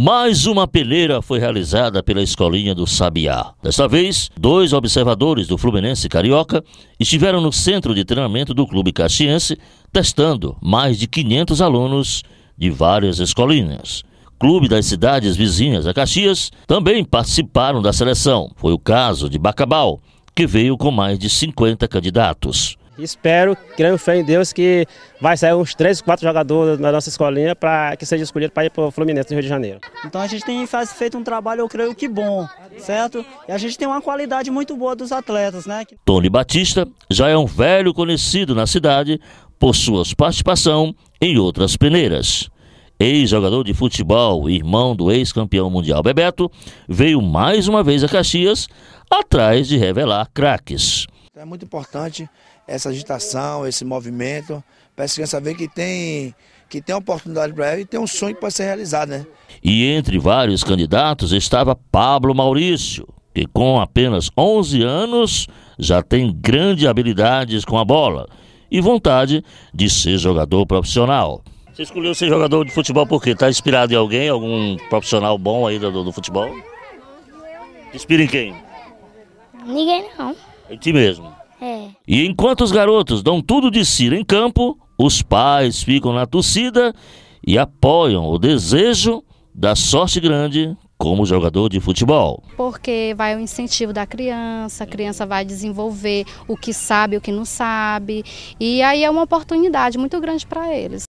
mais uma peneira foi realizada pela Escolinha do Sabiá. Desta vez, dois observadores do Fluminense Carioca estiveram no centro de treinamento do clube caxiense, testando mais de 500 alunos de várias escolinhas. Clube das cidades vizinhas a Caxias também participaram da seleção. Foi o caso de Bacabal, que veio com mais de 50 candidatos espero, creio fé em Deus, que vai sair uns três, quatro jogadores da nossa escolinha para que seja escolhido para ir para o Fluminense no Rio de Janeiro. Então a gente tem feito um trabalho, eu creio que bom, certo? E a gente tem uma qualidade muito boa dos atletas, né? Tony Batista já é um velho conhecido na cidade por suas participação em outras peneiras. Ex-jogador de futebol irmão do ex-campeão mundial Bebeto, veio mais uma vez a Caxias atrás de revelar craques. Então, é muito importante essa agitação, esse movimento, para essa criança ver que tem, que tem oportunidade para ela e tem um sonho que pode ser realizado, né? E entre vários candidatos estava Pablo Maurício, que com apenas 11 anos já tem grandes habilidades com a bola e vontade de ser jogador profissional. Você escolheu ser jogador de futebol por quê? Está inspirado em alguém, algum profissional bom aí do, do futebol? Inspira em quem? Ninguém não. É em ti mesmo. É. E enquanto os garotos dão tudo de si em campo, os pais ficam na torcida e apoiam o desejo da sorte grande como jogador de futebol. Porque vai o incentivo da criança, a criança vai desenvolver o que sabe, o que não sabe, e aí é uma oportunidade muito grande para eles.